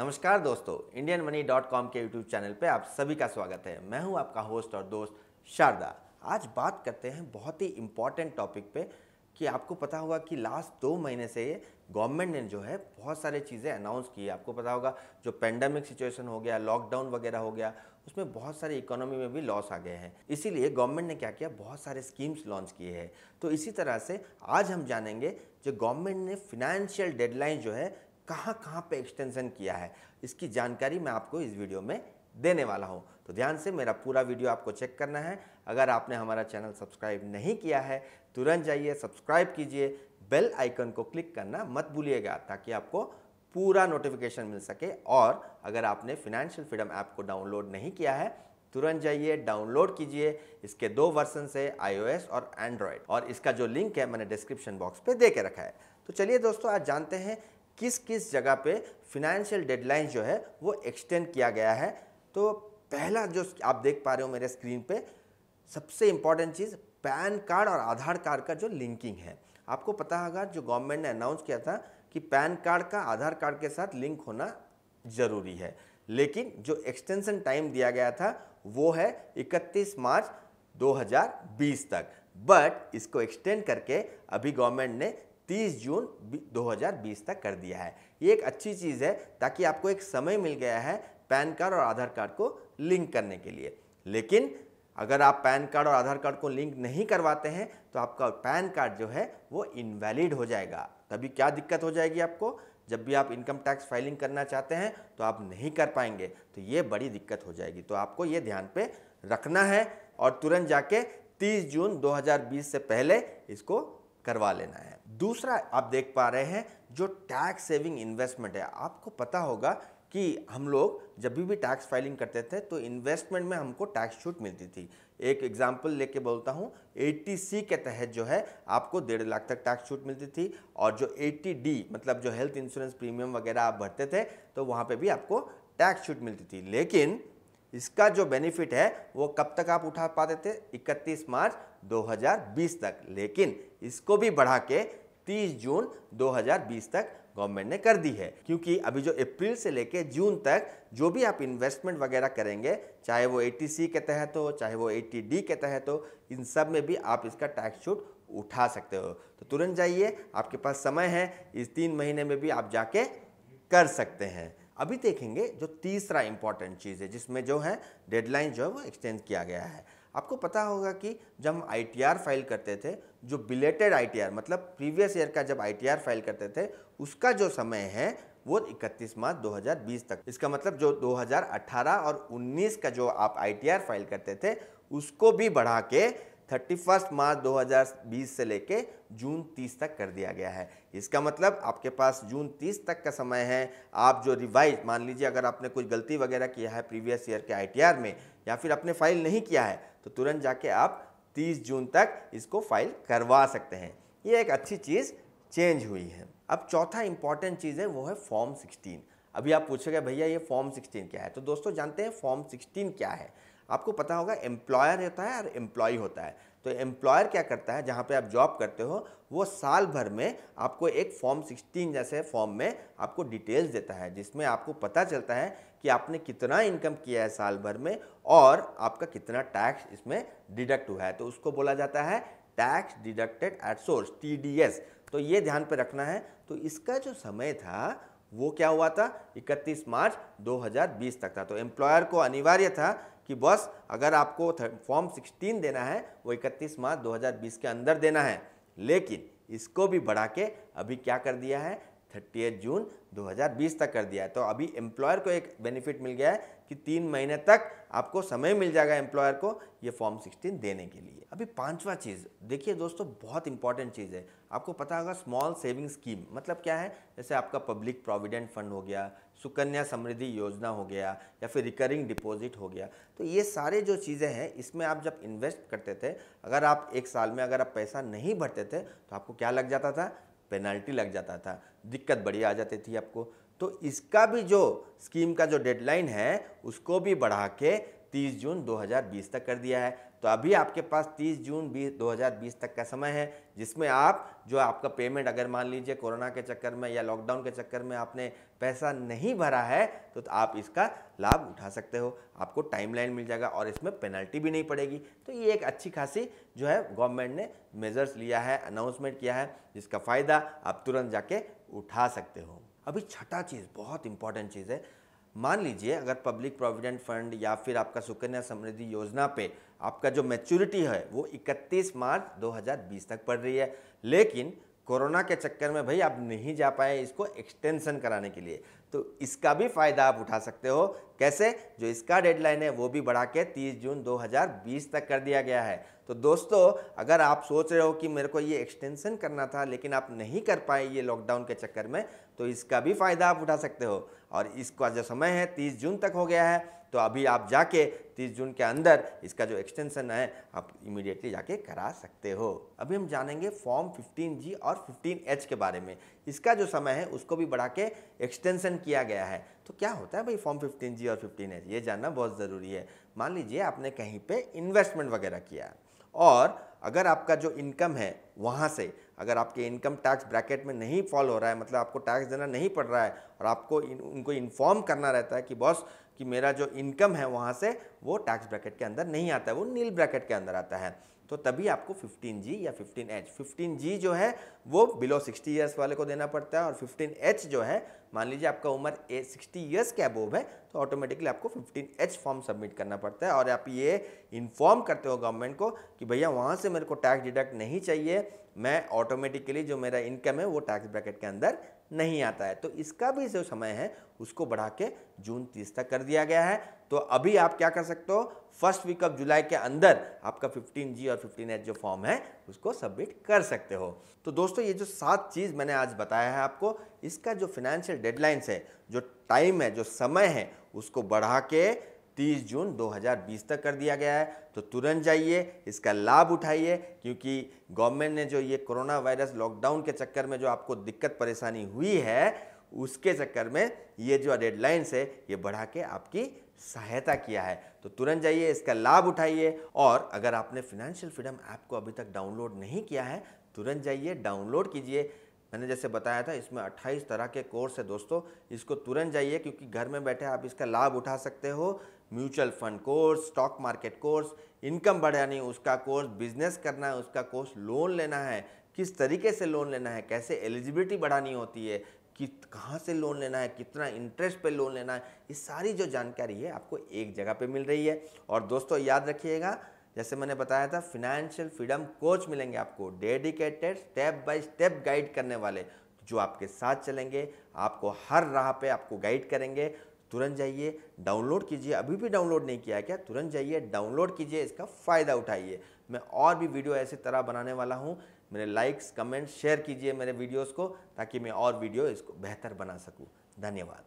नमस्कार दोस्तों Indian money dot com के यूट्यूब चैनल पर आप सभी का स्वागत है मैं हूं आपका होस्ट और दोस्त शारदा आज बात करते हैं बहुत ही इम्पॉर्टेंट टॉपिक पे कि आपको पता होगा कि लास्ट दो महीने से गवर्नमेंट ने जो है बहुत सारे चीज़ें अनाउंस की है आपको पता होगा जो पेंडेमिक सिचुएशन हो गया लॉकडाउन वगैरह हो गया उसमें बहुत सारे इकोनॉमी में भी लॉस आ गए हैं इसीलिए गवर्नमेंट ने क्या किया बहुत सारे स्कीम्स लॉन्च किए हैं तो इसी तरह से आज हम जानेंगे जो गवर्नमेंट ने फिनेंशियल डेडलाइन जो है कहाँ कहाँ पे एक्सटेंशन किया है इसकी जानकारी मैं आपको इस वीडियो में देने वाला हूँ तो ध्यान से मेरा पूरा वीडियो आपको चेक करना है अगर आपने हमारा चैनल सब्सक्राइब नहीं किया है तुरंत जाइए सब्सक्राइब कीजिए बेल आइकन को क्लिक करना मत भूलिएगा ताकि आपको पूरा नोटिफिकेशन मिल सके और अगर आपने फिनेंशियल फ्रीडम ऐप को डाउनलोड नहीं किया है तुरंत जाइए डाउनलोड कीजिए इसके दो वर्सन से आईओएस और एंड्रॉयड और इसका जो लिंक है मैंने डिस्क्रिप्शन बॉक्स पे दे के रखा है तो चलिए दोस्तों आज जानते हैं किस किस जगह पे फिनेंशियल डेडलाइन जो है वो एक्सटेंड किया गया है तो पहला जो आप देख पा रहे हो मेरे स्क्रीन पे सबसे इम्पॉर्टेंट चीज़ पैन कार्ड और आधार कार्ड का जो लिंकिंग है आपको पता होगा जो गवर्नमेंट ने अनाउंस किया था कि पैन कार्ड का आधार कार्ड के साथ लिंक होना ज़रूरी है लेकिन जो एक्सटेंशन टाइम दिया गया था वो है 31 मार्च 2020 तक बट इसको एक्सटेंड करके अभी गवर्नमेंट ने 30 जून 2020 तक कर दिया है ये एक अच्छी चीज़ है ताकि आपको एक समय मिल गया है पैन कार्ड और आधार कार्ड को लिंक करने के लिए लेकिन अगर आप पैन कार्ड और आधार कार्ड को लिंक नहीं करवाते हैं तो आपका पैन कार्ड जो है वो इनवैलिड हो जाएगा तभी क्या दिक्कत हो जाएगी आपको जब भी आप इनकम टैक्स फाइलिंग करना चाहते हैं तो आप नहीं कर पाएंगे तो ये बड़ी दिक्कत हो जाएगी तो आपको ये ध्यान पे रखना है और तुरंत जाके 30 जून 2020 से पहले इसको करवा लेना है दूसरा आप देख पा रहे हैं जो टैक्स सेविंग इन्वेस्टमेंट है आपको पता होगा कि हम लोग जब भी टैक्स फाइलिंग करते थे तो इन्वेस्टमेंट में हमको टैक्स छूट मिलती थी एक एग्जाम्पल लेके बोलता हूँ सी के तहत जो है आपको डेढ़ लाख तक टैक्स छूट मिलती थी और जो डी मतलब जो हेल्थ इंश्योरेंस प्रीमियम वगैरह आप भरते थे तो वहाँ पे भी आपको टैक्स छूट मिलती थी लेकिन इसका जो बेनिफिट है वो कब तक आप उठा पाते थे 31 मार्च 2020 तक लेकिन इसको भी बढ़ा के 30 जून 2020 तक गवर्नमेंट ने कर दी है क्योंकि अभी जो अप्रैल से लेके जून तक जो भी आप इन्वेस्टमेंट वगैरह करेंगे चाहे वो 80C के तहत हो चाहे वो 80D के तहत हो इन सब में भी आप इसका टैक्स छूट उठा सकते हो तो तुरंत जाइए आपके पास समय है इस तीन महीने में भी आप जाके कर सकते हैं अभी देखेंगे जो तीसरा इंपॉर्टेंट चीज़ है जिसमें जो है डेडलाइन जो है वो एक्सटेंड किया गया है आपको पता होगा कि जब हम आई फाइल करते थे जो बिलेटेड आई मतलब प्रीवियस ईयर का जब आई फाइल करते थे उसका जो समय है वो 31 मार्च 2020 तक इसका मतलब जो 2018 और 19 का जो आप आई फाइल करते थे उसको भी बढ़ा के थर्टी फर्स्ट मार्च 2020 से लेके जून 30 तक कर दिया गया है इसका मतलब आपके पास जून 30 तक का समय है आप जो रिवाइज मान लीजिए अगर आपने कुछ गलती वगैरह किया है प्रीवियस ईयर के आईटीआर में या फिर आपने फाइल नहीं किया है तो तुरंत जाके आप 30 जून तक इसको फाइल करवा सकते हैं ये एक अच्छी चीज़ चेंज हुई है अब चौथा इंपॉर्टेंट चीज़ है वो है फॉर्म सिक्सटीन अभी आप पूछेगा भैया ये फॉर्म सिक्सटीन क्या है तो दोस्तों जानते हैं फॉर्म सिक्सटीन क्या है आपको पता होगा एम्प्लॉयर होता है और एम्प्लॉय होता है तो एम्प्लॉयर क्या करता है जहाँ पे आप जॉब करते हो वो साल भर में आपको एक फॉर्म 16 जैसे फॉर्म में आपको डिटेल्स देता है जिसमें आपको पता चलता है कि आपने कितना इनकम किया है साल भर में और आपका कितना टैक्स इसमें डिडक्ट हुआ है तो उसको बोला जाता है tax deducted at source T तो ये ध्यान पर रखना है तो इसका जो समय था वो क्या हुआ था 31 मार्च 2020 तक था तो एम्प्लॉयर को अनिवार्य था कि बस अगर आपको फॉर्म 16 देना है वो 31 मार्च 2020 के अंदर देना है लेकिन इसको भी बढ़ा के अभी क्या कर दिया है थर्टी जून 2020 तक कर दिया है तो अभी एम्प्लॉयर को एक बेनिफिट मिल गया है कि तीन महीने तक आपको समय मिल जाएगा एम्प्लॉयर को ये फॉर्म 16 देने के लिए अभी पांचवा चीज़ देखिए दोस्तों बहुत इंपॉर्टेंट चीज़ है आपको पता होगा स्मॉल सेविंग स्कीम मतलब क्या है जैसे आपका पब्लिक प्रोविडेंट फंड हो गया सुकन्या समृद्धि योजना हो गया या फिर रिकरिंग डिपॉजिट हो गया तो ये सारे जो चीज़ें हैं इसमें आप जब इन्वेस्ट करते थे अगर आप एक साल में अगर आप पैसा नहीं भरते थे तो आपको क्या लग जाता था पेनल्टी लग जाता था दिक्कत बड़ी आ जाती थी आपको तो इसका भी जो स्कीम का जो डेडलाइन है उसको भी बढ़ा के 30 जून 2020 तक कर दिया है तो अभी आपके पास 30 जून 2020 तक का समय है जिसमें आप जो आपका पेमेंट अगर मान लीजिए कोरोना के चक्कर में या लॉकडाउन के चक्कर में आपने पैसा नहीं भरा है तो आप इसका लाभ उठा सकते हो आपको टाइमलाइन मिल जाएगा और इसमें पेनल्टी भी नहीं पड़ेगी तो ये एक अच्छी खासी जो है गवर्नमेंट ने मेजर्स लिया है अनाउंसमेंट किया है जिसका फ़ायदा आप तुरंत जाके उठा सकते हो अभी छठा चीज़ बहुत इंपॉर्टेंट चीज़ है मान लीजिए अगर पब्लिक प्रोविडेंट फंड या फिर आपका सुकन्या समृद्धि योजना पे आपका जो मैच्योरिटी है वो 31 मार्च 2020 तक पड़ रही है लेकिन कोरोना के चक्कर में भाई आप नहीं जा पाए इसको एक्सटेंशन कराने के लिए तो इसका भी फ़ायदा आप उठा सकते हो कैसे जो इसका डेडलाइन है वो भी बढ़ा के तीस जून 2020 तक कर दिया गया है तो दोस्तों अगर आप सोच रहे हो कि मेरे को ये एक्सटेंशन करना था लेकिन आप नहीं कर पाए ये लॉकडाउन के चक्कर में तो इसका भी फ़ायदा आप उठा सकते हो और इसका जो समय है तीस जून तक हो गया है तो अभी आप जाके तीस जून के अंदर इसका जो एक्सटेंशन है आप इमीडिएटली जाके करा सकते हो अभी हम जानेंगे फॉर्म फिफ्टीन जी और फिफ्टीन एच के बारे में इसका जो समय है उसको भी बढ़ा के एक्सटेंशन किया गया है तो क्या होता है भाई फॉर्म फिफ्टीन जी और फिफ्टीन एच ये जानना बहुत ज़रूरी है मान लीजिए आपने कहीं पर इन्वेस्टमेंट वगैरह किया और अगर आपका जो इनकम है वहाँ से अगर आपके इनकम टैक्स ब्रैकेट में नहीं फॉल हो रहा है मतलब आपको टैक्स देना नहीं पड़ रहा है और आपको इन, उनको इन्फॉर्म करना रहता है कि बॉस कि मेरा जो इनकम है वहाँ से वो टैक्स ब्रैकेट के अंदर नहीं आता है वो नील ब्रैकेट के अंदर आता है तो तभी आपको 15G या 15H 15G जो है वो बिलो 60 ईयर्स वाले को देना पड़ता है और 15H जो है मान लीजिए आपका उम्र 60 ईयर्स के अबोव है तो ऑटोमेटिकली आपको 15H फॉर्म सबमिट करना पड़ता है और आप ये इन्फॉर्म करते हो गवर्नमेंट को कि भैया वहाँ से मेरे को टैक्स डिडक्ट नहीं चाहिए मैं ऑटोमेटिकली जो मेरा इनकम है वो टैक्स ब्रैकेट के अंदर नहीं आता है तो इसका भी जो समय है उसको बढ़ा के जून तीस तक कर दिया गया है तो अभी आप क्या कर सकते हो फर्स्ट वीक ऑफ जुलाई के अंदर आपका जी और एच जो फॉर्म है उसको सबमिट कर सकते हो तो दोस्तों ये जो सात चीज़ मैंने आज बताया है आपको इसका जो फिनेंशियल डेडलाइंस है जो टाइम है जो समय है उसको बढ़ा के 30 जून 2020 तक कर दिया गया है तो तुरंत जाइए इसका लाभ उठाइए क्योंकि गवर्नमेंट ने जो ये कोरोना वायरस लॉकडाउन के चक्कर में जो आपको दिक्कत परेशानी हुई है उसके चक्कर में ये जो डेडलाइंस है ये बढ़ा के आपकी सहायता किया है तो तुरंत जाइए इसका लाभ उठाइए और अगर आपने फिनेंशियल फ्रीडम ऐप को अभी तक डाउनलोड नहीं किया है तुरंत जाइए डाउनलोड कीजिए मैंने जैसे बताया था इसमें 28 तरह के कोर्स है दोस्तों इसको तुरंत जाइए क्योंकि घर में बैठे आप इसका लाभ उठा सकते हो mutual fund course stock market course income बढ़ानी उसका कोर्स बिजनेस करना है उसका कोर्स लोन लेना है किस तरीके से लोन लेना है कैसे एलिजिबिलिटी बढ़ानी होती है कि कहाँ से लोन लेना है कितना इंटरेस्ट पे लोन लेना है ये सारी जो जानकारी है आपको एक जगह पे मिल रही है और दोस्तों याद रखिएगा जैसे मैंने बताया था फिनेंशियल फ्रीडम कोच मिलेंगे आपको dedicated step by step guide करने वाले जो आपके साथ चलेंगे आपको हर राह पे आपको गाइड करेंगे तुरंत जाइए डाउनलोड कीजिए अभी भी डाउनलोड नहीं किया क्या तुरंत जाइए डाउनलोड कीजिए इसका फ़ायदा उठाइए मैं और भी वीडियो ऐसे तरह बनाने वाला हूँ मेरे लाइक्स कमेंट्स शेयर कीजिए मेरे वीडियोस को ताकि मैं और वीडियो इसको बेहतर बना सकूँ धन्यवाद